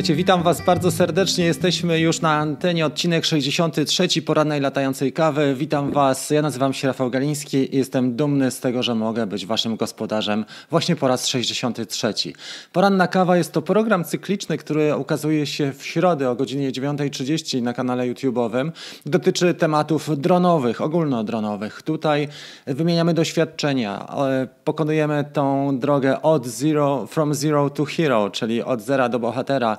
Słuchajcie, witam Was bardzo serdecznie. Jesteśmy już na antenie, odcinek 63 porannej latającej kawy. Witam Was. Ja nazywam się Rafał Galiński i jestem dumny z tego, że mogę być Waszym gospodarzem właśnie po raz 63. Poranna kawa jest to program cykliczny, który ukazuje się w środę o godzinie 9.30 na kanale YouTube'owym. Dotyczy tematów dronowych, ogólnodronowych. Tutaj wymieniamy doświadczenia, e, pokonujemy tą drogę od zero, from zero to hero, czyli od zera do bohatera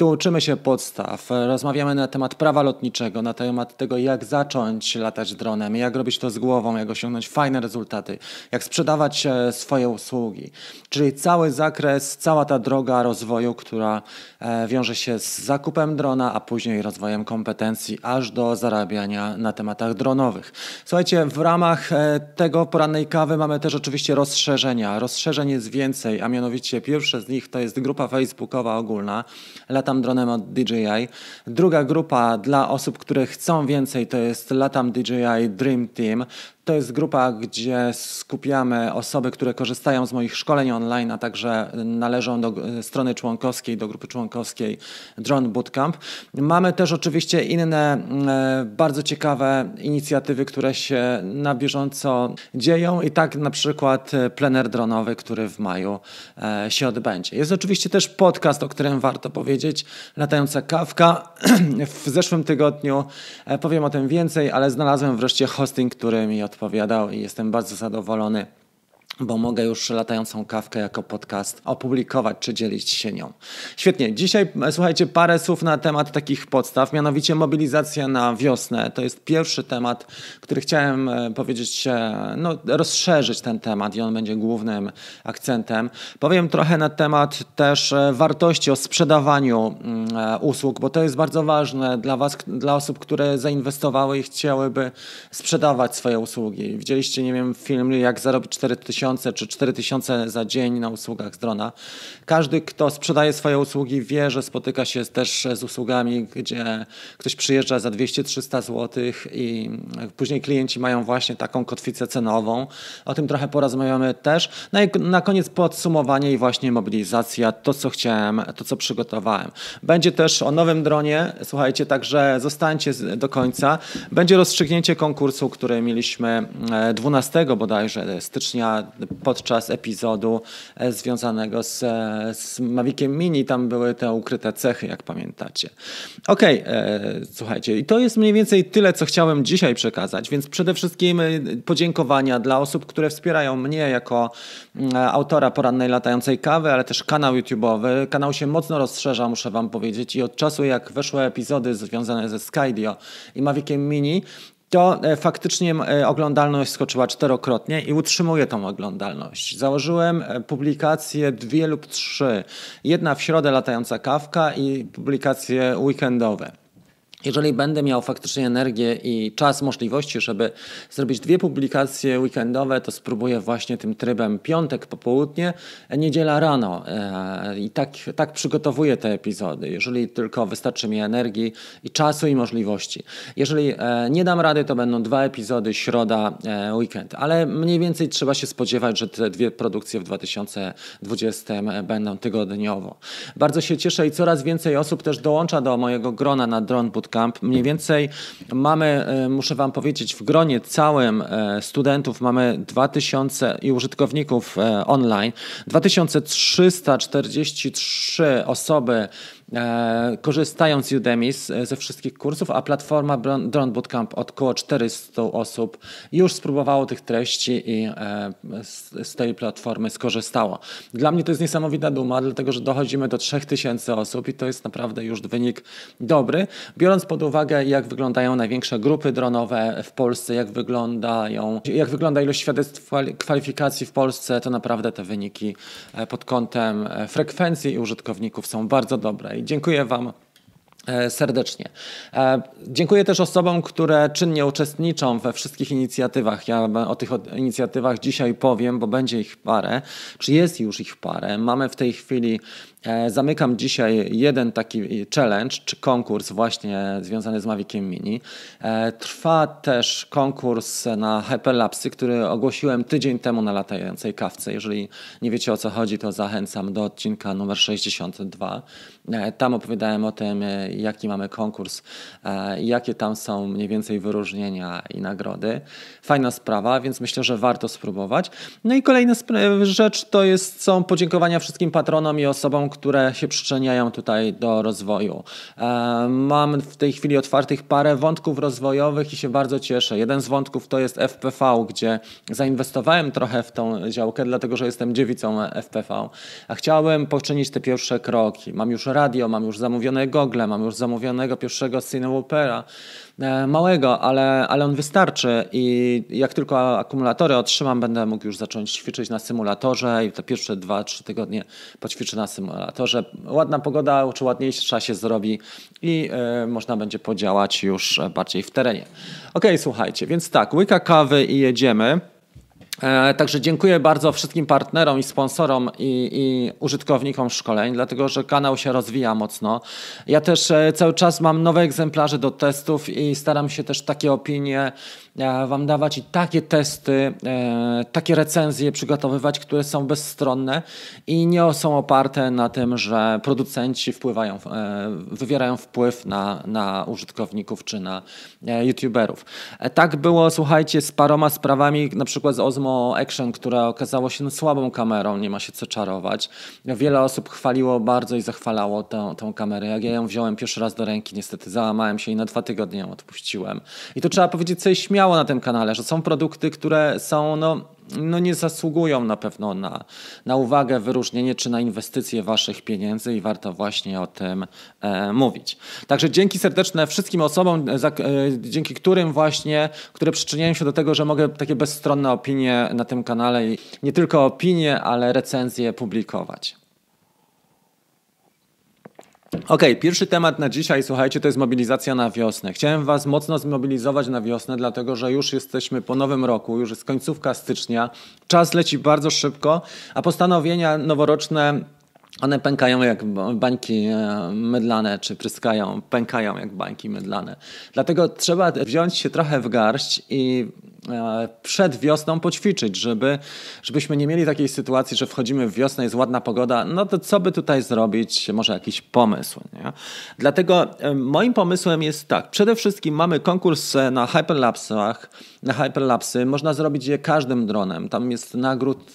Tu uczymy się podstaw, rozmawiamy na temat prawa lotniczego, na temat tego, jak zacząć latać dronem, jak robić to z głową, jak osiągnąć fajne rezultaty, jak sprzedawać e, swoje usługi. Czyli cały zakres, cała ta droga rozwoju, która e, wiąże się z zakupem drona, a później rozwojem kompetencji, aż do zarabiania na tematach dronowych. Słuchajcie, w ramach e, tego porannej kawy mamy też oczywiście rozszerzenia. Rozszerzeń jest więcej, a mianowicie pierwsze z nich to jest grupa facebookowa ogólna, lata Latam dronem od DJI. Druga grupa dla osób, które chcą więcej, to jest Latam DJI Dream Team. To jest grupa, gdzie skupiamy osoby, które korzystają z moich szkoleń online, a także należą do e, strony członkowskiej, do grupy członkowskiej Drone Bootcamp. Mamy też oczywiście inne e, bardzo ciekawe inicjatywy, które się na bieżąco dzieją i tak na przykład e, plener dronowy, który w maju się odbędzie. Jest oczywiście też podcast, o którym warto powiedzieć, Latająca Kawka. w zeszłym tygodniu powiem o tym więcej, ale znalazłem wreszcie hosting, który mi odpowiada odpowiadał i jestem bardzo zadowolony bo mogę już latającą kawkę jako podcast opublikować czy dzielić się nią. Świetnie. Dzisiaj e, słuchajcie parę słów na temat takich podstaw, mianowicie mobilizacja na wiosnę. To jest pierwszy temat, który chciałem e, powiedzieć, no, rozszerzyć ten temat i on będzie głównym akcentem. Powiem trochę na temat też e, wartości o sprzedawaniu mm, usług, bo to jest bardzo ważne dla was, dla osób, które zainwestowały i chciałyby sprzedawać swoje usługi. Widzieliście, nie wiem, film jak zarobić 4000 3000 czy 4000 za dzień na usługach z drona. Każdy, kto sprzedaje swoje usługi, wie, że spotyka się też z usługami, gdzie ktoś przyjeżdża za 200-300 zł i później klienci mają właśnie taką kotwicę cenową. O tym trochę porozmawiamy też. No i na koniec podsumowanie i właśnie mobilizacja, to co chciałem, to co przygotowałem. Będzie też o nowym dronie, słuchajcie, także zostańcie do końca. Będzie rozstrzygnięcie konkursu, który mieliśmy 12 e, bodajże stycznia podczas epizodu e, związanego z, e, z Maviciem Mini. Tam były te ukryte cechy, jak pamiętacie. Okej, okay, e, słuchajcie, i to jest mniej więcej tyle, co chciałem dzisiaj przekazać, więc przede wszystkim podziękowania dla osób, które wspierają mnie jako mm, autora porannej latającej kawy, ale też kanał YouTube'owy. Kanał się mocno rozszerza, muszę Wam powiedzieć, i od czasu jak weszły epizody związane ze Skydio i Maviciem Mini, to e, faktycznie e, oglądalność skoczyła czterokrotnie i utrzymuje tą oglądalność. Założyłem e, publikacje dwie lub trzy. Jedna w środę latająca kawka i publikacje weekendowe. Jeżeli będę miał faktycznie energię i czas, możliwości, żeby zrobić dwie publikacje weekendowe, to spróbuję właśnie tym trybem piątek popołudnie, niedziela rano. E, I tak, tak przygotowuję te epizody, jeżeli tylko wystarczy mi energii i czasu i możliwości. Jeżeli e, nie dam rady, to będą dwa epizody, środa, e, weekend. Ale mniej więcej trzeba się spodziewać, że te dwie produkcje w 2020 będą tygodniowo. Bardzo się cieszę i coraz więcej osób też dołącza do mojego grona na Drone bootcamp. Mniej więcej mamy, e, muszę Wam powiedzieć, w gronie całym e, studentów mamy 2000 i użytkowników e, online 2343 osoby E, korzystając z Udemy e, ze wszystkich kursów, a platforma Drone Bootcamp od około 400 osób już spróbowało tych treści i e, z tej platformy skorzystało. Dla mnie to jest niesamowita duma, dlatego że dochodzimy do 3000 osób i to jest naprawdę już wynik dobry, biorąc pod uwagę jak wyglądają największe grupy dronowe w Polsce, jak wyglądają, jak wygląda ilość świadectw kwalifikacji w Polsce, to naprawdę te wyniki pod kątem frekwencji i użytkowników są bardzo dobre i dziękuję Wam e, serdecznie. E, dziękuję też osobom, które czynnie uczestniczą we wszystkich inicjatywach. Ja o tych inicjatywach dzisiaj powiem, bo będzie ich parę, czy jest już ich parę. Mamy w tej chwili E, zamykam dzisiaj jeden taki challenge czy konkurs właśnie związany z Maviciem Mini. E, trwa też konkurs na Hyperlapsy, który ogłosiłem tydzień temu na latającej kawce. Jeżeli nie wiecie o co chodzi, to zachęcam do odcinka numer 62. E, tam opowiadałem o tym, jaki mamy konkurs, jakie tam są mniej więcej wyróżnienia i nagrody. Fajna sprawa, więc myślę, że warto spróbować. No i kolejna rzecz to jest, są podziękowania wszystkim patronom i osobom, które się przyczyniają tutaj do rozwoju. E, mam w tej chwili otwartych parę wątków rozwojowych i się bardzo cieszę. Jeden z wątków to jest FPV, gdzie zainwestowałem trochę w tą działkę, dlatego że jestem dziewicą FPV, a chciałem poczynić te pierwsze kroki. Mam już radio, mam już zamówione gogle, mam już zamówionego pierwszego Cinewopera. Opera E, małego, ale, ale on wystarczy i jak tylko akumulatory otrzymam, będę mógł już zacząć ćwiczyć na symulatorze i te pierwsze 2-3 tygodnie poćwiczę na symulatorze. Ładna pogoda, czy ładniejsza się zrobi i y, można będzie podziałać już bardziej w terenie. Ok, słuchajcie, więc tak, łyka kawy i jedziemy. E, także dziękuję bardzo wszystkim partnerom i sponsorom i, i, użytkownikom szkoleń, dlatego że kanał się rozwija mocno. Ja też e, cały czas mam nowe egzemplarze do testów i staram się też takie opinie E, wam dawać i takie testy, e, takie recenzje przygotowywać, które są bezstronne i nie są oparte na tym, że producenci wpływają, e, wywierają wpływ na, na użytkowników czy na youtuberów. Tak było, słuchajcie, z paroma sprawami, na przykład z Osmo Action, która okazało się no, słabą kamerą, nie ma się co czarować. Wiele osób chwaliło bardzo i zachwalało tę, tę kamerę. Jak ja ją wziąłem pierwszy raz do ręki, niestety załamałem się i na dwa tygodnie ją odpuściłem. I to trzeba powiedzieć coś śmiało, miało na tym kanale, że są produkty, które są, no, no nie zasługują na pewno na, na uwagę, wyróżnienie czy na inwestycje waszych pieniędzy i warto właśnie o tym e, mówić. Także dzięki serdeczne wszystkim osobom, e, za, e, dzięki którym właśnie, które przyczyniają się do tego, że mogę takie bezstronne opinie na tym kanale i nie tylko opinie, ale recenzje publikować. OK, pierwszy temat na dzisiaj, słuchajcie, to jest mobilizacja na wiosnę. Chciałem Was mocno zmobilizować na wiosnę, dlatego że już jesteśmy po nowym roku, już jest końcówka stycznia, czas leci bardzo szybko, a postanowienia noworoczne one pękają jak bańki e, mydlane, czy pryskają, pękają jak bańki mydlane. Dlatego trzeba wziąć się trochę w garść i E, przed wiosną poćwiczyć, żeby, żebyśmy nie mieli takiej sytuacji, że wchodzimy w wiosnę, jest ładna pogoda, no to co by tutaj zrobić, może jakiś pomysł. Nie? Dlatego e, moim pomysłem jest tak, przede wszystkim mamy konkurs e, na Hyperlapsach, na Hyperlapsy, można zrobić je każdym dronem, tam jest nagród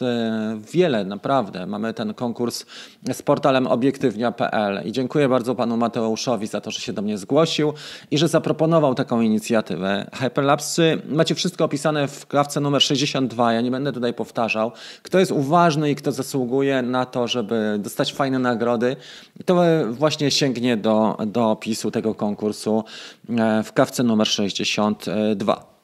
wiele, naprawdę. Mamy ten konkurs z portalem obiektywnia.pl i dziękuję bardzo panu Mateuszowi za to, że się do mnie zgłosił i że zaproponował taką inicjatywę. Hyperlapsy macie wszystko opisane w klawce numer 62, ja nie będę tutaj powtarzał. Kto jest uważny i kto zasługuje na to, żeby dostać fajne nagrody, to właśnie sięgnie do, do opisu tego konkursu e, w kawce numer 62.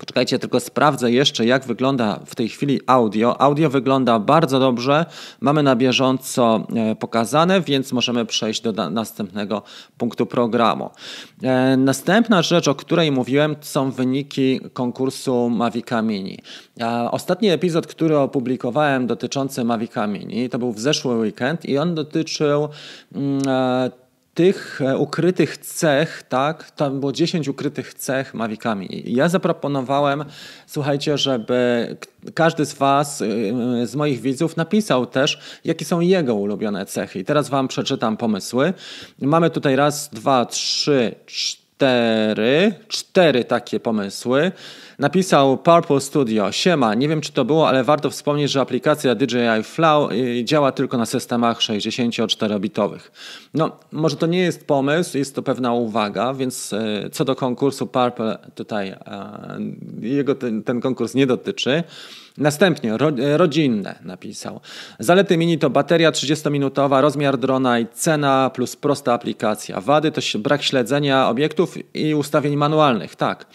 Poczekajcie, tylko sprawdzę jeszcze, jak wygląda w tej chwili audio. Audio wygląda bardzo dobrze, mamy na bieżąco e, pokazane, więc możemy przejść do następnego punktu programu. E, następna rzecz, o której mówiłem, są wyniki konkursu Mavica Mini. E, ostatni epizod, który opublikowałem dotyczący Mavica Mini, to był w zeszły weekend i on dotyczył mm, tych e, ukrytych cech, tak, tam było 10 ukrytych cech mawikami. I ja zaproponowałem, słuchajcie, żeby każdy z Was, y, y, z moich widzów, napisał też, jakie są jego ulubione cechy. I teraz Wam przeczytam pomysły. Mamy tutaj raz, dwa, trzy, cztery, cztery takie pomysły. Napisał Purple Studio. Siema, nie wiem czy to było, ale warto wspomnieć, że aplikacja DJI Flow y, działa tylko na systemach 64-bitowych. No, może to nie jest pomysł, jest to pewna uwaga, więc y, co do konkursu Purple tutaj, jego ten, ten konkurs nie dotyczy. Następnie ro, e, rodzinne napisał. Zalety mini to bateria 30-minutowa, rozmiar drona i cena plus prosta aplikacja. Wady to brak śledzenia obiektów i ustawień manualnych. Tak.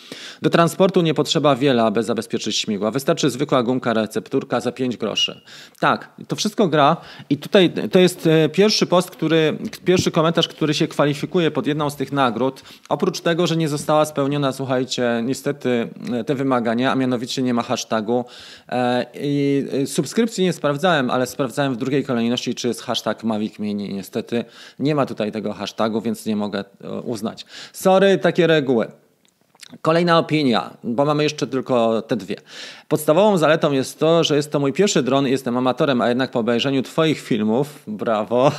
Do transportu nie potrzeba wiele, aby zabezpieczyć śmigła. Wystarczy zwykła gumka recepturka za 5 groszy. Tak, to wszystko gra i tutaj to jest e, pierwszy post, który, pierwszy komentarz, który się kwalifikuje pod jedną z tych nagród. Oprócz tego, że nie została spełniona, słuchajcie, niestety e, te wymagania, a mianowicie nie ma hashtagu E, I e, subskrypcji nie sprawdzałem, ale sprawdzałem w drugiej kolejności, czy jest hashtag Mavic Mini. Niestety nie ma tutaj tego hashtagu, więc nie mogę e, uznać. Sorry, takie reguły. Kolejna opinia, bo mamy jeszcze tylko te dwie. Podstawową zaletą jest to, że jest to mój pierwszy dron i jestem amatorem, a jednak po obejrzeniu Twoich filmów, brawo,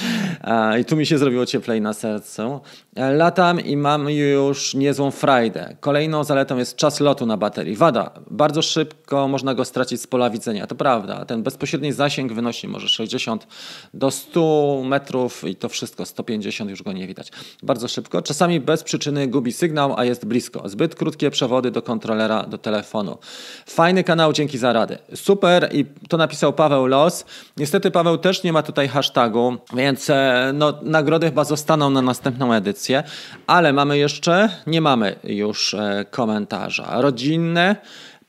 i tu mi się zrobiło cieplej na sercu, e, latam i mam już niezłą frajdę. Kolejną zaletą jest czas lotu na baterii. Wada, bardzo szybko można go stracić z pola widzenia, to prawda. Ten bezpośredni zasięg wynosi może 60 do 100 metrów i to wszystko, 150 już go nie widać. Bardzo szybko, czasami bez przyczyny gubi sygnał, a jest blisko. Zbyt krótkie przewody do kontrolera, do telefonu. Fajny kanał, dzięki za radę. Super i to napisał Paweł Los. Niestety Paweł też nie ma tutaj hashtagu, więc e, no, nagrody chyba zostaną na następną edycję, ale mamy jeszcze, nie mamy już e, komentarza. Rodzinne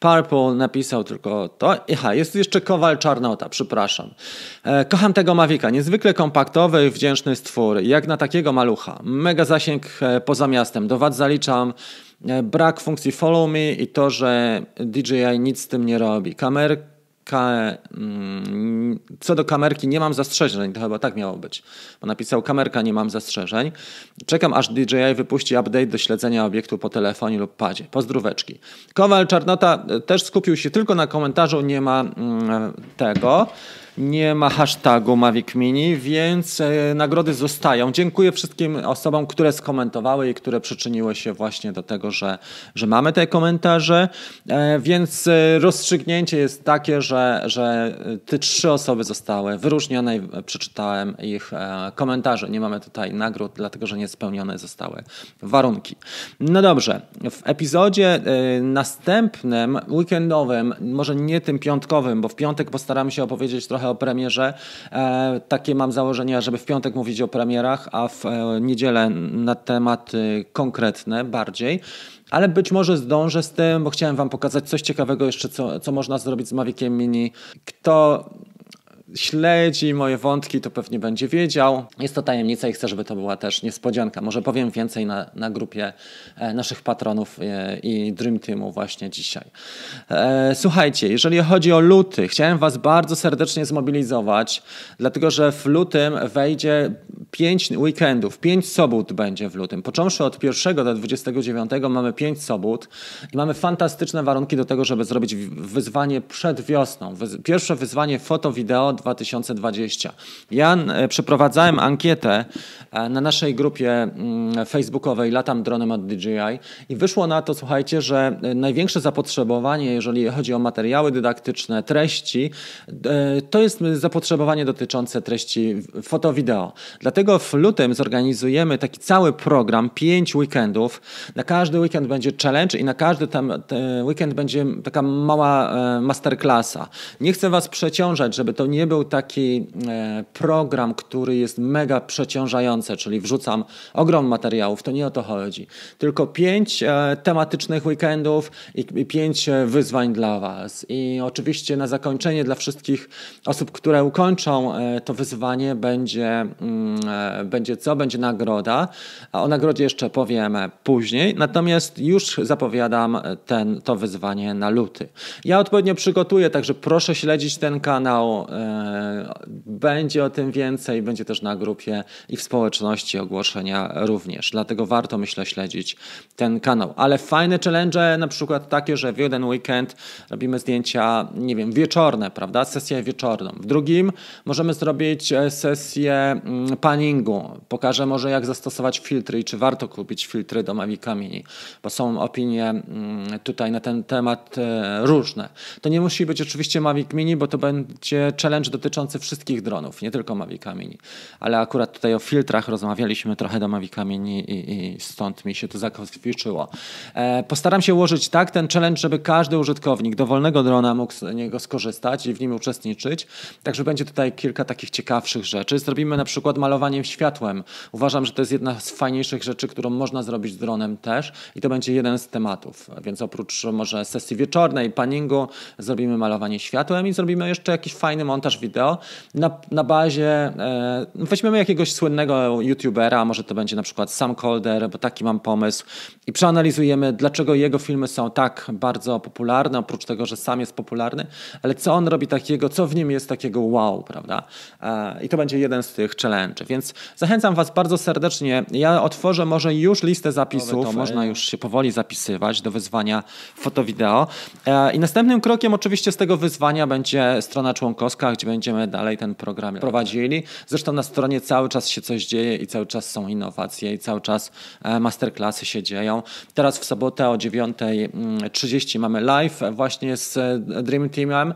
Purple napisał tylko to. Aha, jest jeszcze Kowal Czarnota, przepraszam. E, kocham tego Mawika, niezwykle kompaktowy, wdzięczny stwór, jak na takiego malucha. Mega zasięg e, poza miastem. Do wad zaliczam e, brak funkcji follow me i to, że DJI nic z tym nie robi. Kamerka Mm, co do kamerki nie mam zastrzeżeń, to chyba tak miało być, bo napisał kamerka nie mam zastrzeżeń. Czekam aż DJI wypuści update do śledzenia obiektu po telefonie lub padzie. Pozdróweczki. Kowal Czarnota e, też skupił się tylko na komentarzu, nie ma mm, tego nie ma hashtagu Mavic Mini, więc e, nagrody zostają. Dziękuję wszystkim osobom, które skomentowały i które przyczyniły się właśnie do tego, że, że mamy te komentarze. E, więc e, rozstrzygnięcie jest takie, że, że te trzy osoby zostały wyróżnione i przeczytałem ich komentarze. Nie mamy tutaj nagród, dlatego że nie spełnione zostały warunki. No dobrze, w epizodzie następnym, weekendowym, może nie tym piątkowym, bo w piątek postaramy się opowiedzieć trochę trochę o premierze. E, takie mam założenia, żeby w piątek mówić o premierach, a w e, niedzielę na tematy konkretne bardziej ale być może zdążę z tym, bo chciałem Wam pokazać coś ciekawego jeszcze, co, co można zrobić z Maviciem Mini. Kto śledzi moje wątki, to pewnie będzie wiedział. Jest to tajemnica i chcę, żeby to była też niespodzianka. Może powiem więcej na, na grupie e, naszych patronów e, i Dream Teamu właśnie dzisiaj. E, słuchajcie, jeżeli chodzi o luty, chciałem Was bardzo serdecznie zmobilizować, dlatego że w lutym wejdzie pięć weekendów, pięć sobot będzie w lutym. Począwszy od 1 do 29 mamy pięć sobot i mamy fantastyczne warunki do tego, żeby zrobić wyzwanie przed wiosną. Pierwsze wyzwanie foto-wideo 2020. Ja e, przeprowadzałem ankietę e, na naszej grupie mm, facebookowej Latam dronem od DJI i wyszło na to, słuchajcie, że e, największe zapotrzebowanie, jeżeli chodzi o materiały dydaktyczne, treści, to jest zapotrzebowanie dotyczące treści foto Dlatego w lutym zorganizujemy taki cały program, pięć weekendów. Na każdy weekend będzie challenge i na każdy tam weekend będzie taka mała masterclassa. Nie chcę Was przeciążać, żeby to nie było był taki e, program, który jest mega przeciążający, czyli wrzucam ogrom materiałów, to nie o to chodzi. Tylko pięć e, tematycznych weekendów i pięć e, wyzwań dla Was. I oczywiście na zakończenie dla wszystkich osób, które ukończą to wyzwanie, będzie, mm, będzie co? Będzie nagroda. A o nagrodzie jeszcze powiemy później. Natomiast już zapowiadam ten, to wyzwanie na luty. Ja odpowiednio przygotuję, także proszę śledzić ten kanał będzie o tym więcej, będzie też na grupie i w społeczności ogłoszenia również. Dlatego warto, myślę, śledzić ten kanał. Ale fajne challenge, na przykład takie, że w jeden weekend robimy zdjęcia, nie wiem, wieczorne, prawda? Sesję wieczorną. W drugim możemy zrobić e, sesję mm, paningu. Pokażę może, jak zastosować filtry i czy warto kupić filtry do Mavic Mini, bo są opinie mm, tutaj na ten temat e, różne. To nie musi być oczywiście Mavic Mini, bo to będzie challenge dotyczący wszystkich dronów, nie tylko Mavic Mini. Ale akurat tutaj o filtrach rozmawialiśmy trochę do Mavic Mini i, i stąd mi się to zakończyło. E, postaram się ułożyć tak ten challenge, żeby każdy użytkownik dowolnego drona mógł z niego skorzystać i w nim uczestniczyć. Także będzie tutaj kilka takich ciekawszych rzeczy. Zrobimy na przykład malowanie światłem. Uważam, że to jest jedna z fajniejszych rzeczy, którą można zrobić z dronem też i to będzie jeden z tematów. Więc oprócz może sesji wieczornej, paningu, zrobimy malowanie światłem i zrobimy jeszcze jakiś fajny montaż montaż wideo na, na bazie, e, no weźmiemy jakiegoś słynnego youtubera, może to będzie na przykład Sam Colder, bo taki mam pomysł i przeanalizujemy, dlaczego jego filmy są tak bardzo popularne, oprócz tego, że sam jest popularny, ale co on robi takiego, co w nim jest takiego wow, prawda? E, I to będzie jeden z tych challenge. Więc zachęcam Was bardzo serdecznie. Ja otworzę może już listę zapisów, to można już się powoli zapisywać do wyzwania fotowideo. E, I następnym krokiem oczywiście z tego wyzwania będzie strona członkowska, gdzie Będziemy dalej ten program prowadzili. Zresztą na stronie cały czas się coś dzieje i cały czas są innowacje i cały czas e, masterclassy się dzieją. Teraz w sobotę o 9.30 mamy live właśnie z e, Dream Teamem.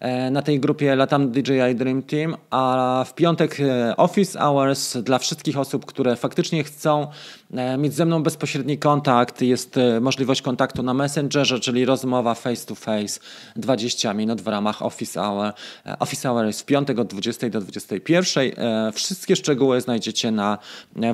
E, na tej grupie latam DJI Dream Team, a w piątek e, Office Hours dla wszystkich osób, które faktycznie chcą e, mieć ze mną bezpośredni kontakt. Jest możliwość kontaktu na Messengerze, czyli rozmowa face to face 20 minut w ramach Office Hour. Office Hour jest w piątek od 20 do 21. Wszystkie szczegóły znajdziecie na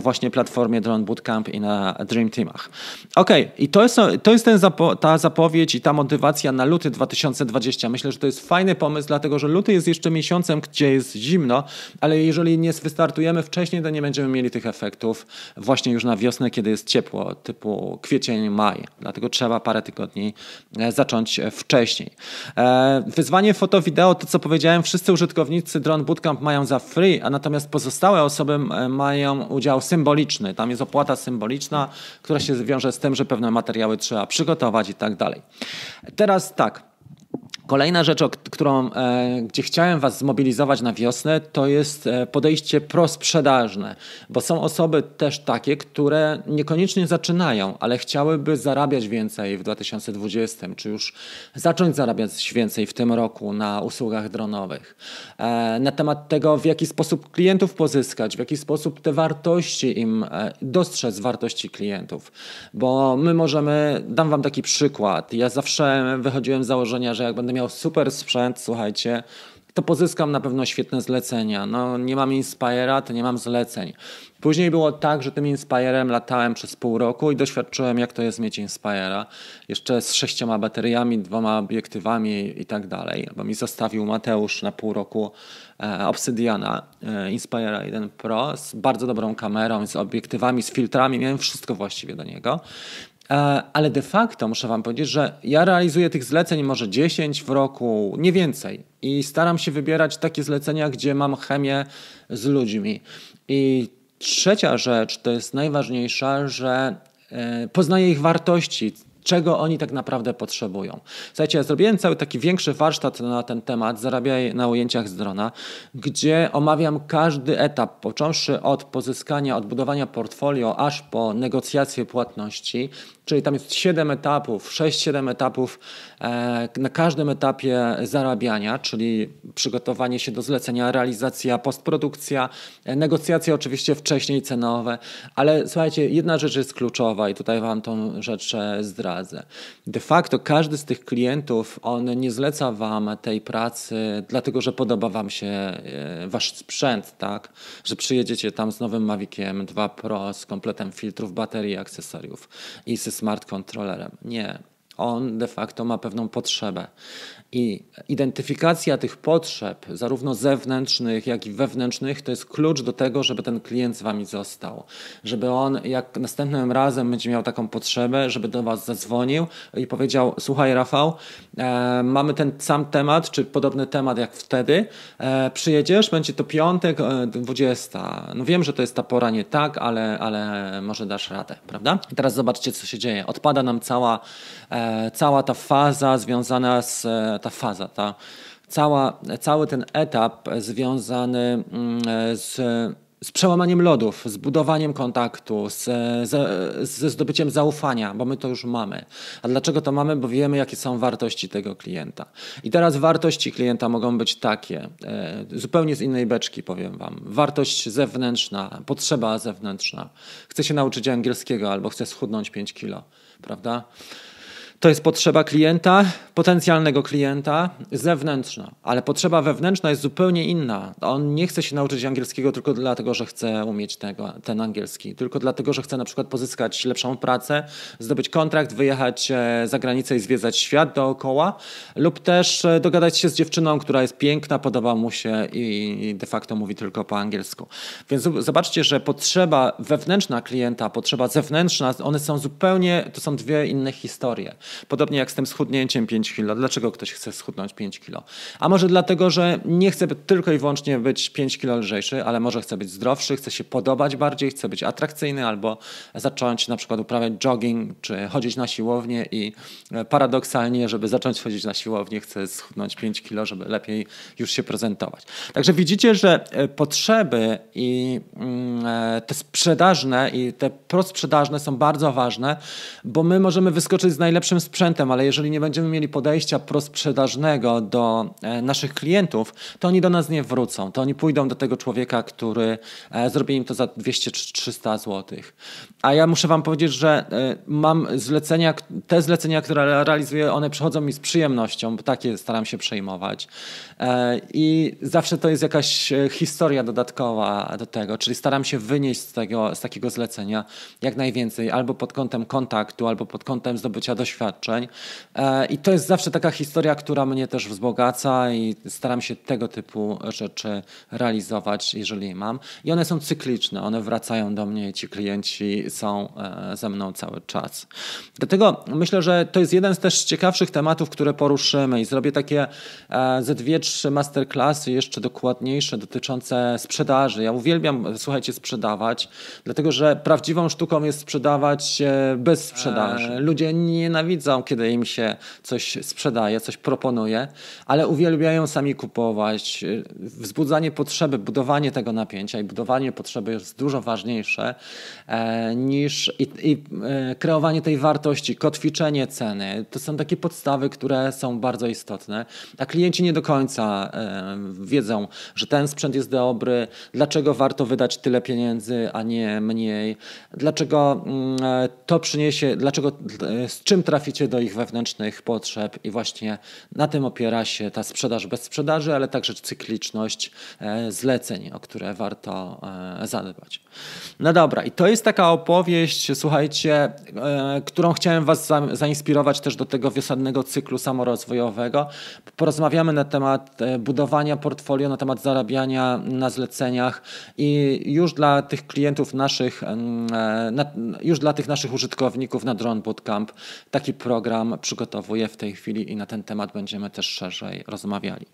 właśnie platformie Drone Bootcamp i na Dream Teamach. Ok, i to jest, to jest ten zapo ta zapowiedź i ta motywacja na luty 2020. Myślę, że to jest fajny pomysł, dlatego że luty jest jeszcze miesiącem, gdzie jest zimno, ale jeżeli nie wystartujemy wcześniej, to nie będziemy mieli tych efektów właśnie już na wiosnę, kiedy jest ciepło, typu kwiecień, maj. Dlatego trzeba parę tygodni e, zacząć wcześniej. E, wyzwanie fotowideo, to co powiedziałem, wszyscy użytkownicy Drone Bootcamp mają za free, a natomiast pozostałe osoby mają udział symboliczny. Tam jest opłata symboliczna, która się wiąże z tym, że pewne materiały trzeba przygotować i tak dalej. Teraz tak. Kolejna rzecz, o którą, e, gdzie chciałem Was zmobilizować na wiosnę, to jest e, podejście prosprzedażne, bo są osoby też takie, które niekoniecznie zaczynają, ale chciałyby zarabiać więcej w 2020, czy już zacząć zarabiać więcej w tym roku na usługach dronowych. E, na temat tego, w jaki sposób klientów pozyskać, w jaki sposób te wartości im dostrzec, wartości klientów, bo my możemy, dam Wam taki przykład. Ja zawsze wychodziłem z założenia, że jak będę miał super sprzęt, słuchajcie, to pozyskam na pewno świetne zlecenia. No, nie mam Inspire'a, to nie mam zleceń. Później było tak, że tym Inspire'em latałem przez pół roku i doświadczyłem, jak to jest mieć Inspire'a. Jeszcze z sześcioma bateriami, dwoma obiektywami i tak dalej. Bo mi zostawił Mateusz na pół roku e, Obsidiana e, Inspire'a 1 Pro z bardzo dobrą kamerą, z obiektywami, z filtrami. Miałem wszystko właściwie do niego. E, ale de facto muszę Wam powiedzieć, że ja realizuję tych zleceń może 10 w roku, nie więcej. I staram się wybierać takie zlecenia, gdzie mam chemię z ludźmi. I trzecia rzecz, to jest najważniejsza, że e, poznaję ich wartości, czego oni tak naprawdę potrzebują. Słuchajcie, ja zrobiłem cały taki większy warsztat na ten temat, zarabiaj na ujęciach z drona, gdzie omawiam każdy etap, począwszy od pozyskania, odbudowania portfolio, aż po negocjacje płatności, czyli tam jest 7 etapów, 6-7 etapów e, na każdym etapie zarabiania, czyli przygotowanie się do zlecenia, realizacja, postprodukcja, e, negocjacje oczywiście wcześniej cenowe, ale słuchajcie, jedna rzecz jest kluczowa i tutaj Wam tą rzecz e, zdradzę fazę. De facto każdy z tych klientów, on nie zleca wam tej pracy, dlatego że podoba wam się e, wasz sprzęt, tak? Że przyjedziecie tam z nowym Maviciem 2 Pro, z kompletem filtrów, baterii, akcesoriów i ze smart kontrolerem. Nie. On de facto ma pewną potrzebę. I identyfikacja tych potrzeb, zarówno zewnętrznych, jak i wewnętrznych, to jest klucz do tego, żeby ten klient z wami został. Żeby on, jak następnym razem będzie miał taką potrzebę, żeby do was zadzwonił i powiedział: Słuchaj, Rafał, e, mamy ten sam temat, czy podobny temat jak wtedy. E, przyjedziesz, będzie to piątek, e, 20. No wiem, że to jest ta pora nie tak, ale, ale może dasz radę, prawda? I teraz zobaczcie, co się dzieje. Odpada nam cała. E, cała ta faza związana z e, ta faza, ta, cała, cały ten etap związany mm, z z przełamaniem lodów, z budowaniem kontaktu, z, e, z, ze zdobyciem zaufania, bo my to już mamy. A dlaczego to mamy? Bo wiemy, jakie są wartości tego klienta. I teraz wartości klienta mogą być takie, e, zupełnie z innej beczki powiem Wam. Wartość zewnętrzna, potrzeba zewnętrzna. chce się nauczyć angielskiego albo chce schudnąć 5 kilo, prawda? To jest potrzeba klienta, potencjalnego klienta, zewnętrzna, ale potrzeba wewnętrzna jest zupełnie inna. On nie chce się nauczyć angielskiego tylko dlatego, że chce umieć tego, ten angielski, tylko dlatego, że chce na przykład pozyskać lepszą pracę, zdobyć kontrakt, wyjechać e, za granicę i zwiedzać świat dookoła, lub też e, dogadać się z dziewczyną, która jest piękna, podoba mu się i de facto mówi tylko po angielsku. Więc zobaczcie, że potrzeba wewnętrzna klienta, potrzeba zewnętrzna, one są zupełnie, to są dwie inne historie. Podobnie jak z tym schudnięciem 5 kilo. Dlaczego ktoś chce schudnąć 5 kilo? A może dlatego, że nie chce tylko i wyłącznie być 5 kilo lżejszy, ale może chce być zdrowszy, chce się podobać bardziej, chce być atrakcyjny albo zacząć na przykład uprawiać jogging czy chodzić na siłownię i e, paradoksalnie, żeby zacząć chodzić na siłownię, chce schudnąć 5 kilo, żeby lepiej już się prezentować. Także widzicie, że e, potrzeby i mm, e, te sprzedażne i te prosprzedażne są bardzo ważne, bo my możemy wyskoczyć z najlepszym naszym sprzętem, ale jeżeli nie będziemy mieli podejścia prosprzedażnego do e, naszych klientów, to oni do nas nie wrócą. To oni pójdą do tego człowieka, który e, zrobi im to za 200-300 zł. A ja muszę Wam powiedzieć, że e, mam zlecenia, te zlecenia, które realizuję, one przychodzą mi z przyjemnością, bo takie staram się przejmować. I zawsze to jest jakaś historia dodatkowa do tego, czyli staram się wynieść z, tego, z takiego zlecenia jak najwięcej, albo pod kątem kontaktu, albo pod kątem zdobycia doświadczenia doświadczeń. E, I to jest zawsze taka historia, która mnie też wzbogaca i staram się tego typu rzeczy realizować, jeżeli mam. I one są cykliczne, one wracają do mnie, ci klienci są e, ze mną cały czas. Dlatego myślę, że to jest jeden z też ciekawszych tematów, które poruszymy i zrobię takie e, ze dwie, trzy masterclassy jeszcze dokładniejsze dotyczące sprzedaży. Ja uwielbiam, słuchajcie, sprzedawać, dlatego że prawdziwą sztuką jest sprzedawać bez sprzedaży. Ludzie nienawidzą widzą, kiedy im się coś sprzedaje, coś proponuje, ale uwielbiają sami kupować. Wzbudzanie potrzeby, budowanie tego napięcia i budowanie potrzeby jest dużo ważniejsze e, niż i, i e, kreowanie tej wartości, kotwiczenie ceny. To są takie podstawy, które są bardzo istotne, a klienci nie do końca e, wiedzą, że ten sprzęt jest dobry, dlaczego warto wydać tyle pieniędzy, a nie mniej, dlaczego mm, to przyniesie, dlaczego, z czym trafi traficie do ich wewnętrznych potrzeb i właśnie na tym opiera się ta sprzedaż bez sprzedaży, ale także cykliczność e, zleceń, o które warto e, zadbać. No dobra, i to jest taka opowieść, słuchajcie, e, którą chciałem Was zainspirować też do tego wiosennego cyklu samorozwojowego. Porozmawiamy na temat budowania portfolio, na temat zarabiania na zleceniach i już dla tych klientów naszych, mm, już dla tych naszych użytkowników na Drone Bootcamp taki program przygotowuje w tej chwili i na ten temat będziemy też szerzej rozmawiali.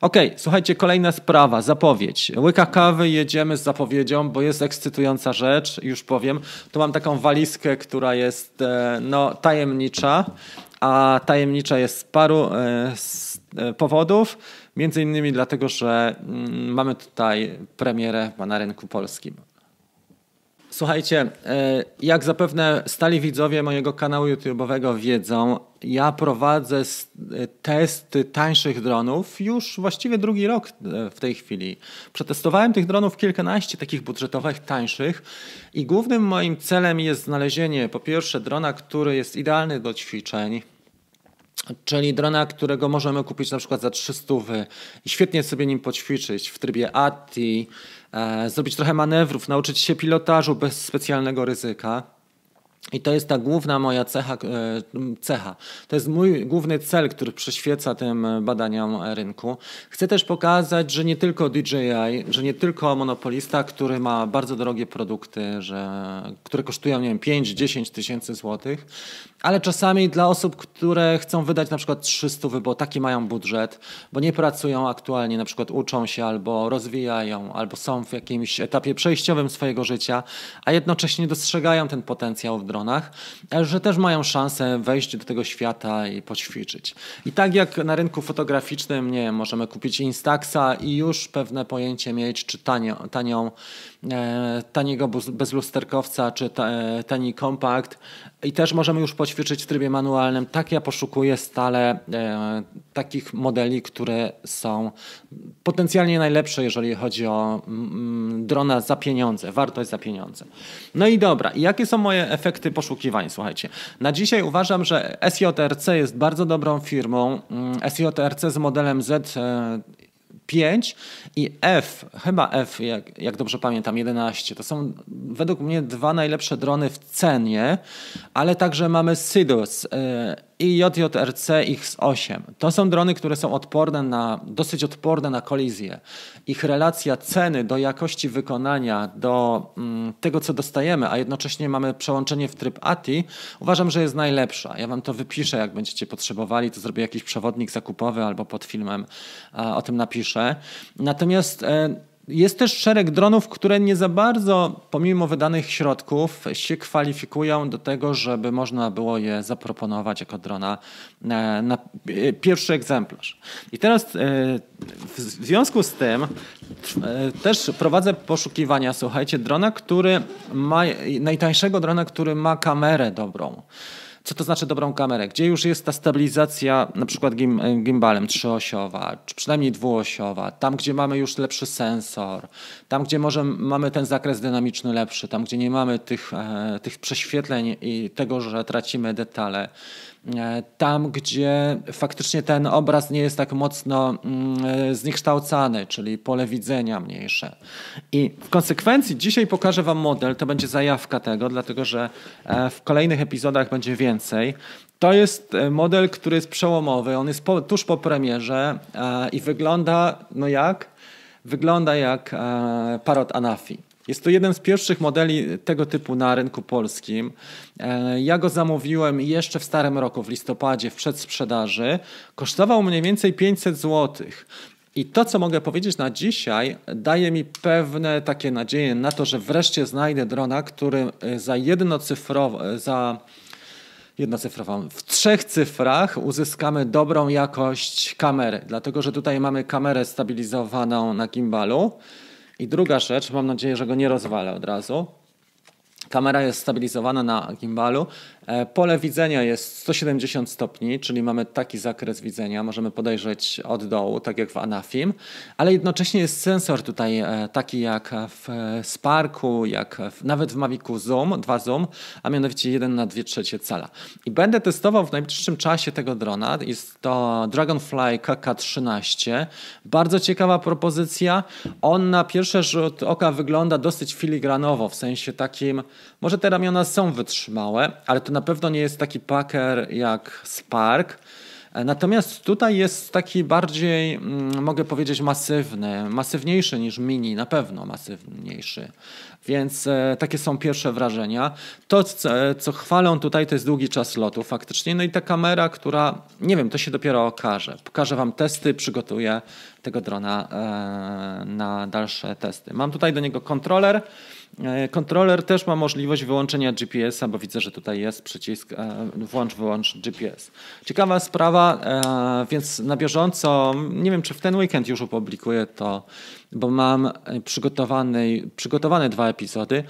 Ok, słuchajcie, kolejna sprawa, zapowiedź. Łyka kawy jedziemy z zapowiedzią, bo jest ekscytująca rzecz, już powiem. Tu mam taką walizkę, która jest e, no, tajemnicza, a tajemnicza jest z paru e, z e, powodów. Między innymi dlatego, że mm, mamy tutaj premierę na rynku polskim. Słuchajcie, e, jak zapewne stali widzowie mojego kanału YouTube'owego wiedzą, ja prowadzę e, test tańszych dronów już właściwie drugi rok e, w tej chwili. Przetestowałem tych dronów kilkanaście takich budżetowych, tańszych i głównym moim celem jest znalezienie po pierwsze drona, który jest idealny do ćwiczeń, czyli drona, którego możemy kupić na przykład za 300 i świetnie sobie nim poćwiczyć w trybie ATI, E, zrobić trochę manewrów, nauczyć się pilotażu bez specjalnego ryzyka. I to jest ta główna moja cecha, e, cecha. To jest mój główny cel, który przyświeca tym e, badaniom e, rynku. Chcę też pokazać, że nie tylko DJI, że nie tylko monopolista, który ma bardzo drogie produkty, że, które kosztują nie wiem, 5-10 tysięcy złotych, ale czasami dla osób, które chcą wydać na przykład 300, bo taki mają budżet, bo nie pracują aktualnie, na przykład uczą się albo rozwijają, albo są w jakimś etapie przejściowym swojego życia, a jednocześnie dostrzegają ten potencjał w że też mają szansę wejść do tego świata i poćwiczyć. I tak jak na rynku fotograficznym, nie wiem, możemy kupić Instaxa i już pewne pojęcie mieć, czy tanio, tanią, e, taniego bezlusterkowca, czy ta, e, tani kompakt, i też możemy już poćwiczyć w trybie manualnym. Tak ja poszukuję stale e, takich modeli, które są potencjalnie najlepsze, jeżeli chodzi o mm, mm drona za pieniądze, wartość za pieniądze. No i dobra, I jakie są moje efekty poszukiwań? Słuchajcie, na dzisiaj uważam, że SJRC jest bardzo dobrą firmą. Mm, SJRC z modelem Z5 e, i F, chyba F, jak, jak dobrze pamiętam, 11. To są według mnie dwa najlepsze drony w cenie, ale także mamy Sidus e, i JJRC X8. To są drony, które są odporne na, dosyć odporne na kolizje. Ich relacja ceny do jakości wykonania, do mm, tego, co dostajemy, a jednocześnie mamy przełączenie w tryb ATI, uważam, że jest najlepsza. Ja wam to wypiszę, jak będziecie potrzebowali, to zrobię jakiś przewodnik zakupowy albo pod filmem a, o tym napiszę. Natomiast Natomiast e, jest też szereg dronów, które nie za bardzo, pomimo wydanych środków, się kwalifikują do tego, żeby można było je zaproponować jako drona e, na e, pierwszy egzemplarz. I teraz w związku z tym też prowadzę poszukiwania, słuchajcie, drona, który ma, najtańszego drona, który ma kamerę dobrą. Co to znaczy dobrą kamerę? Gdzie już jest ta stabilizacja na przykład gim, e, gimbalem trzyosiowa, czy przynajmniej dwuosiowa, tam gdzie mamy już lepszy sensor, tam gdzie może mamy ten zakres dynamiczny lepszy, tam gdzie nie mamy tych, e, tych prześwietleń i tego, że tracimy detale. E, tam, gdzie faktycznie ten obraz nie jest tak mocno mm, e, zniekształcany, czyli pole widzenia mniejsze. I w konsekwencji dzisiaj pokażę Wam model, to będzie zajawka tego, dlatego że e, w kolejnych epizodach będzie więcej. To jest model, który jest przełomowy, on jest po, tuż po premierze i wygląda, no jak? Wygląda jak parod Anafi. Jest to jeden z pierwszych modeli tego typu na rynku polskim. E, ja go zamówiłem jeszcze w starym roku, w listopadzie, w przedsprzedaży. Kosztował mniej więcej 500 zł. I to, co mogę powiedzieć na dzisiaj, daje mi pewne takie nadzieje na to, że wreszcie znajdę drona, który e, za jednocyfrowo, e, za jednocyfrową. W trzech cyfrach uzyskamy dobrą jakość kamery, dlatego że tutaj mamy kamerę stabilizowaną na gimbalu. I druga rzecz, mam nadzieję, że go nie rozwalę od razu, Kamera jest stabilizowana na gimbalu. E, pole widzenia jest 170 stopni, czyli mamy taki zakres widzenia. Możemy podejrzeć od dołu, tak jak w Anafim, ale jednocześnie jest sensor tutaj e, taki jak w e, Sparku, jak w, nawet w Mavicu Zoom, 2 Zoom, a mianowicie 1 na 2 trzecie cala. I będę testował w najbliższym czasie tego drona. Jest to Dragonfly KK13. Bardzo ciekawa propozycja. On na pierwszy rzut oka wygląda dosyć filigranowo, w sensie takim może te ramiona są wytrzymałe, ale to na pewno nie jest taki paker jak Spark. Natomiast tutaj jest taki bardziej, mm, mogę powiedzieć, masywny, masywniejszy niż mini, na pewno masywniejszy. Więc e, takie są pierwsze wrażenia. To, e, co chwalą tutaj, to jest długi czas lotu faktycznie. No i ta kamera, która, nie wiem, to się dopiero okaże. Pokażę Wam testy, przygotuję tego drona e, na dalsze testy. Mam tutaj do niego kontroler. E, kontroler też ma możliwość wyłączenia GPS-a, bo widzę, że tutaj jest przycisk e, włącz, wyłącz GPS. Ciekawa sprawa, e, więc na bieżąco, nie wiem czy w ten weekend już opublikuję to, bo mam przygotowany, przygotowane dwa epizody,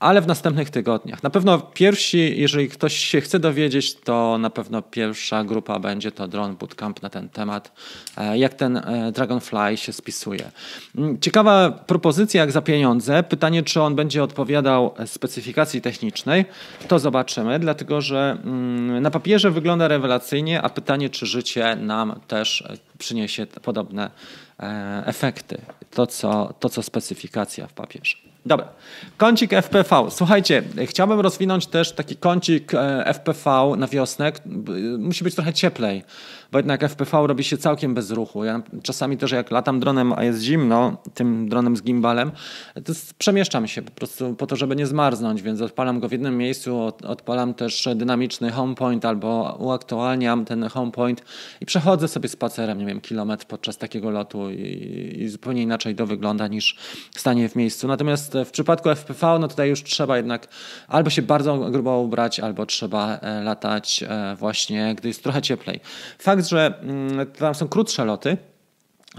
ale w następnych tygodniach. Na pewno pierwsi, jeżeli ktoś się chce dowiedzieć, to na pewno pierwsza grupa będzie to Drone Bootcamp na ten temat, e, jak ten e, Dragonfly się spisuje. Mm, ciekawa propozycja jak za pieniądze. Pytanie, czy on będzie odpowiadał specyfikacji technicznej, to zobaczymy, dlatego że mm, na papierze wygląda rewelacyjnie, a pytanie, czy życie nam też e, przyniesie podobne efekty, to co, to co specyfikacja w papierze. Dobra. Kącik FPV. Słuchajcie, chciałbym rozwinąć też taki kącik e, FPV na wiosnę. Musi być trochę cieplej bo jednak FPV robi się całkiem bez ruchu. Ja czasami też jak latam dronem, a jest zimno, tym dronem z gimbalem, to przemieszczam się po prostu po to, żeby nie zmarznąć, więc odpalam go w jednym miejscu, odpalam też dynamiczny home point albo uaktualniam ten home point i przechodzę sobie spacerem, nie wiem, kilometr podczas takiego lotu i, i zupełnie inaczej to wygląda niż stanie w miejscu. Natomiast w przypadku FPV, no tutaj już trzeba jednak albo się bardzo grubo ubrać, albo trzeba e, latać e, właśnie, gdy jest trochę cieplej. Fakt fakt, że mm, tam są krótsze loty,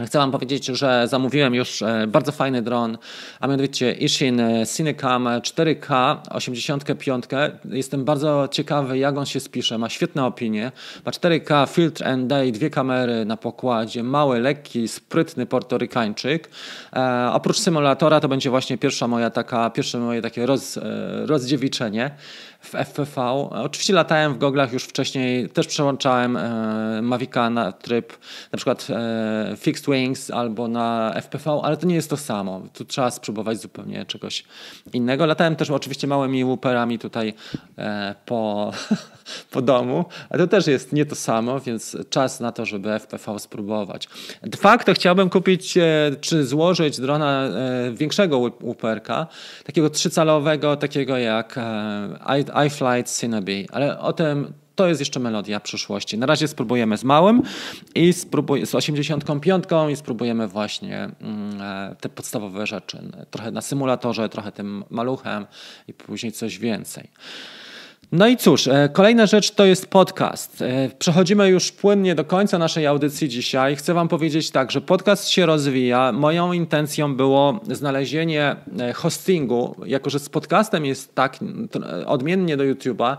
Chcę Wam powiedzieć, że zamówiłem już e, bardzo fajny dron, a mianowicie Ishin e, Cinecam 4K 85. Jestem bardzo ciekawy, jak on się spisze. Ma świetne opinie. Ma 4K filtr and day, dwie kamery na pokładzie, mały, lekki, sprytny portorykańczyk. E, oprócz symulatora to będzie właśnie pierwsza moja taka, pierwsze moje takie roz, e, rozdziewiczenie w FPV. Oczywiście latałem w goglach już wcześniej, też przełączałem e, Mavica na tryb na przykład e, Fixed Wings albo na FPV, ale to nie jest to samo. Tu trzeba spróbować zupełnie czegoś innego. Latałem też oczywiście małymi łuperami tutaj e, po, po domu, ale to też jest nie to samo, więc czas na to, żeby FPV spróbować. De facto chciałbym kupić czy złożyć drona większego łuperka, takiego trzycalowego, takiego jak Rocket, iFlight, ale o tym to jest jeszcze melodia przyszłości. Na razie spróbujemy z małym i spróbuj, z 85 i spróbujemy właśnie mm, e, te podstawowe rzeczy. Trochę na symulatorze, trochę tym maluchem i później coś więcej. No i cóż, e, kolejna rzecz to jest podcast. E, przechodzimy już płynnie do końca naszej audycji dzisiaj. Chcę Wam powiedzieć tak, że podcast się rozwija. Moją intencją było znalezienie e, hostingu, jako że z podcastem jest tak odmiennie do YouTube'a,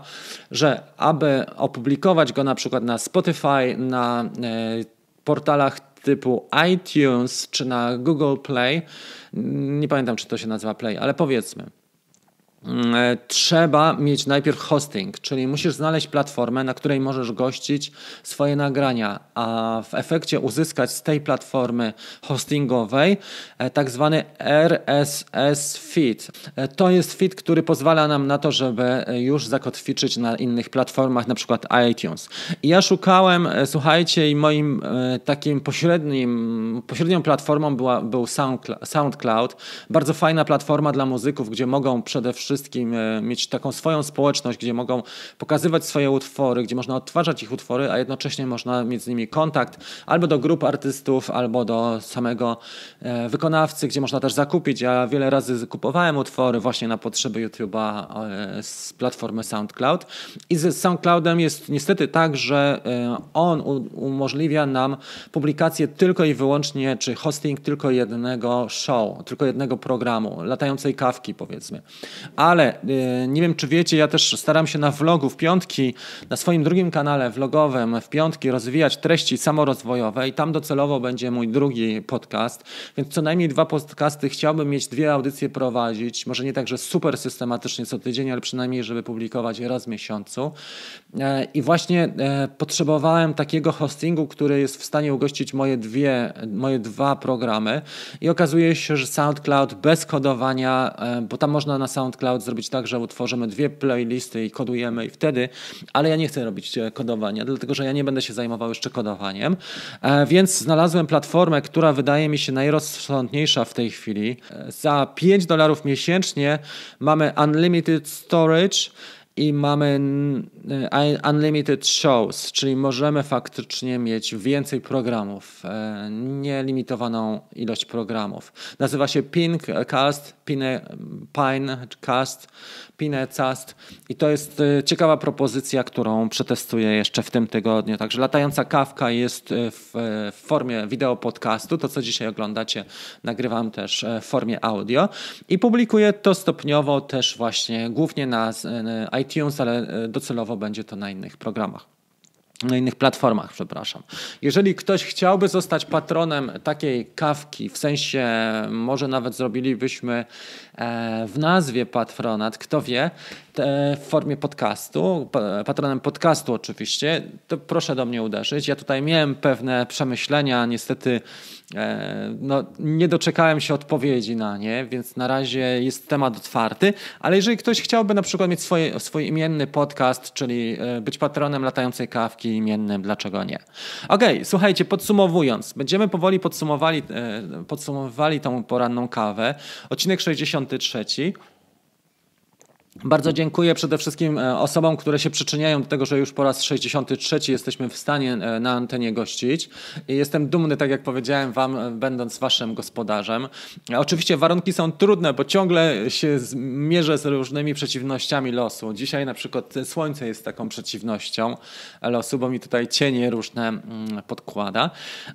że aby opublikować go na przykład na Spotify, na portalach typu iTunes czy na Google Play, nie pamiętam czy to się nazywa Play, ale powiedzmy Mm, e, trzeba mieć najpierw hosting, czyli musisz znaleźć platformę, na której możesz gościć swoje nagrania, a w efekcie uzyskać z tej platformy hostingowej e, tak zwany RSS feed. E, to jest feed, który pozwala nam na to, żeby już zakotwiczyć na innych platformach, na przykład iTunes. I ja szukałem, słuchajcie, i moim takim pośrednim, pośrednią platformą była, był SoundCloud. Bardzo fajna platforma dla muzyków, gdzie mogą przede wszystkim wszystkim, e, mieć taką swoją społeczność, gdzie mogą pokazywać swoje utwory, gdzie można odtwarzać ich utwory, a jednocześnie można mieć z nimi kontakt albo do grup artystów, albo do samego e, wykonawcy, gdzie można też zakupić. Ja wiele razy kupowałem utwory właśnie na potrzeby YouTube'a e, z platformy SoundCloud i z SoundCloudem jest niestety tak, że on umożliwia nam publikację tylko i wyłącznie, czy hosting tylko jednego show, tylko jednego programu, latającej kawki powiedzmy ale y, nie wiem, czy wiecie, ja też staram się na vlogu w piątki, na swoim drugim kanale vlogowym w piątki rozwijać treści samorozwojowe i tam docelowo będzie mój drugi podcast, więc co najmniej dwa podcasty chciałbym mieć, dwie audycje prowadzić, może nie tak, że super systematycznie co tydzień, ale przynajmniej, żeby publikować je raz w miesiącu. E, I właśnie e, potrzebowałem takiego hostingu, który jest w stanie ugościć moje dwie, moje dwa programy i okazuje się, że SoundCloud bez kodowania, e, bo tam można na SoundCloud Cloud zrobić tak, że utworzymy dwie playlisty i kodujemy i wtedy, ale ja nie chcę robić e, kodowania, dlatego że ja nie będę się zajmował jeszcze kodowaniem, e, więc znalazłem platformę, która wydaje mi się najrozsądniejsza w tej chwili. E, za 5 dolarów miesięcznie mamy Unlimited Storage, i mamy e, Unlimited Shows, czyli możemy faktycznie mieć więcej programów, e, nielimitowaną ilość programów. Nazywa się Pine Pinecast, spinę, cast i to jest y, ciekawa propozycja, którą przetestuję jeszcze w tym tygodniu. Także Latająca Kawka jest y, w, y, w formie wideo podcastu, to co dzisiaj oglądacie nagrywam też w formie audio i publikuję to stopniowo też właśnie głównie na iTunes, ale docelowo będzie to na innych programach na innych platformach, przepraszam. Jeżeli ktoś chciałby zostać patronem takiej kawki, w sensie może nawet zrobilibyśmy e, w nazwie patronat, kto wie, w formie podcastu, patronem podcastu oczywiście, to proszę do mnie uderzyć. Ja tutaj miałem pewne przemyślenia, niestety e, no, nie doczekałem się odpowiedzi na nie, więc na razie jest temat otwarty, ale jeżeli ktoś chciałby na przykład mieć swoje, swój imienny podcast, czyli e, być patronem latającej kawki imiennym, dlaczego nie? Okej, okay, słuchajcie, podsumowując, będziemy powoli podsumowali, e, podsumowali tą poranną kawę. Odcinek 63. Bardzo dziękuję przede wszystkim e, osobom, które się przyczyniają do tego, że już po raz 63 jesteśmy w stanie e, na antenie gościć. Jestem dumny, tak jak powiedziałem Wam, e, będąc Waszym gospodarzem. Oczywiście warunki są trudne, bo ciągle się mierzę z różnymi przeciwnościami losu. Dzisiaj na przykład słońce jest taką przeciwnością losu, bo mi tutaj cienie różne mm, podkłada.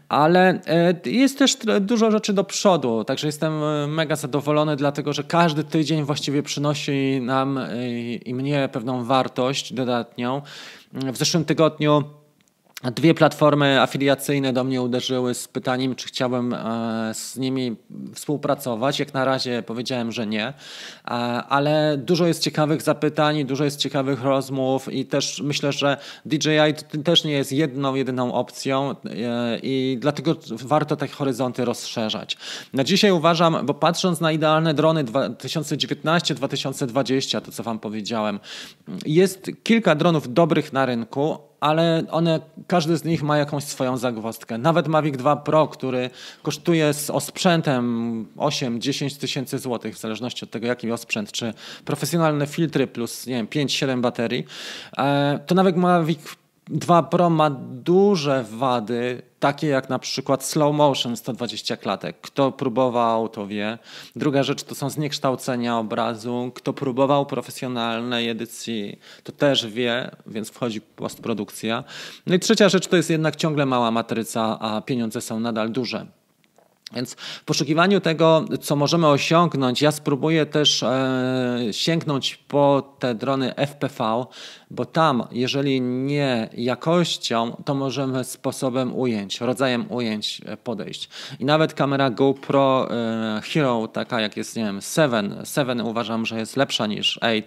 Ale jest też dużo rzeczy do przodu, także jestem mega zadowolony, dlatego że każdy tydzień właściwie przynosi nam i mnie pewną wartość dodatnią. W zeszłym tygodniu Dwie platformy afiliacyjne do mnie uderzyły z pytaniem, czy chciałbym e, z nimi współpracować. Jak na razie powiedziałem, że nie, e, ale dużo jest ciekawych zapytań, dużo jest ciekawych rozmów i też myślę, że DJI też nie jest jedną, jedyną opcją e, i dlatego warto te horyzonty rozszerzać. Na dzisiaj uważam, bo patrząc na idealne drony 2019-2020, to co Wam powiedziałem, jest kilka dronów dobrych na rynku, ale one, każdy z nich ma jakąś swoją zagwozdkę. Nawet Mavic 2 Pro, który kosztuje z osprzętem 8-10 tysięcy złotych, w zależności od tego, jaki osprzęt, czy profesjonalne filtry plus, nie wiem, 5-7 baterii, e, to nawet Mavic 2 Pro ma duże wady, takie jak na przykład slow motion 120 klatek. Kto próbował, to wie. Druga rzecz to są zniekształcenia obrazu. Kto próbował profesjonalnej edycji, to też wie, więc wchodzi postprodukcja. No i trzecia rzecz to jest jednak ciągle mała matryca, a pieniądze są nadal duże. Więc w poszukiwaniu tego, co możemy osiągnąć, ja spróbuję też e, sięgnąć po te drony FPV, bo tam, jeżeli nie jakością, to możemy sposobem ujęć, rodzajem ujęć e, podejść. I nawet kamera GoPro e, Hero, taka jak jest, nie wiem, 7, 7 uważam, że jest lepsza niż 8,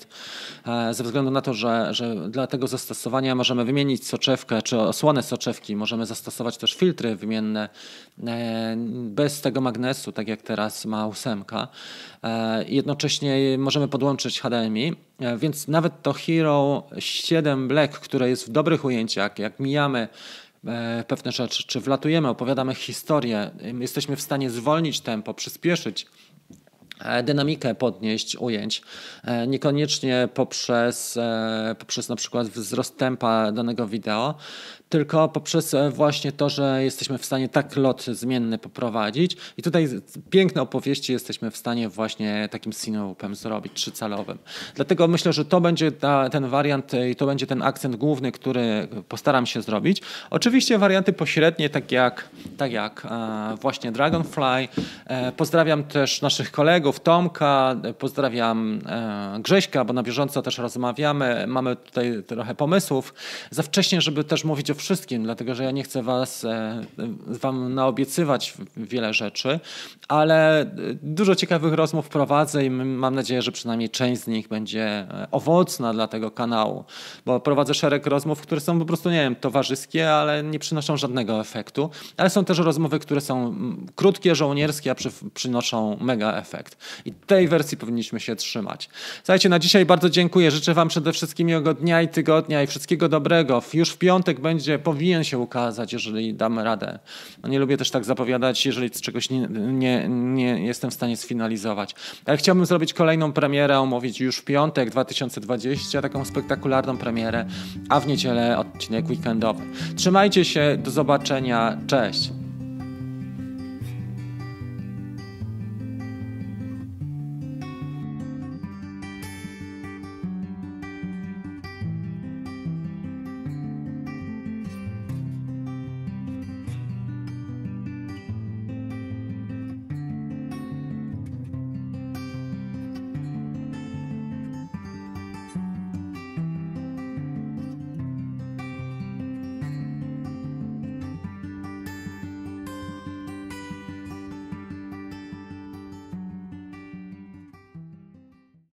e, ze względu na to, że, że dla tego zastosowania możemy wymienić soczewkę czy osłonę soczewki, możemy zastosować też filtry wymienne bez tego magnesu, tak jak teraz ma ósemka. Jednocześnie możemy podłączyć HDMI E, więc nawet to Hero 7 Black, które jest w dobrych ujęciach, jak mijamy e, pewne rzeczy, czy wlatujemy, opowiadamy historię, jesteśmy w stanie zwolnić tempo, przyspieszyć E, dynamikę podnieść ujęć. E, niekoniecznie poprzez, e, poprzez na przykład wzrost tempa danego wideo, tylko poprzez właśnie to, że jesteśmy w stanie tak lot zmienny poprowadzić. I tutaj piękne opowieści jesteśmy w stanie właśnie takim synopem zrobić, trzycalowym. Dlatego myślę, że to będzie ta, ten wariant i to będzie ten akcent główny, który postaram się zrobić. Oczywiście warianty pośrednie, tak jak, tak jak właśnie Dragonfly. Pozdrawiam też naszych kolegów, kolegów Tomka, pozdrawiam e, Grześka, bo na bieżąco też rozmawiamy. Mamy tutaj trochę pomysłów. Za wcześnie, żeby też mówić o wszystkim, dlatego że ja nie chcę was, e, wam naobiecywać wiele rzeczy, ale e, dużo ciekawych rozmów prowadzę i mam nadzieję, że przynajmniej część z nich będzie owocna dla tego kanału, bo prowadzę szereg rozmów, które są po prostu, nie wiem, towarzyskie, ale nie przynoszą żadnego efektu. Ale są też rozmowy, które są krótkie, żołnierskie, a przy, przynoszą mega efekt. I tej wersji powinniśmy się trzymać. Słuchajcie, na dzisiaj bardzo dziękuję. Życzę Wam przede wszystkim miłego dnia i tygodnia i wszystkiego dobrego. Już w piątek będzie, powinien się ukazać, jeżeli damy radę. No nie lubię też tak zapowiadać, jeżeli czegoś nie, nie, nie jestem w stanie sfinalizować. Ale chciałbym zrobić kolejną premierę, omówić już w piątek 2020, taką spektakularną premierę, a w niedzielę odcinek weekendowy. Trzymajcie się, do zobaczenia, cześć!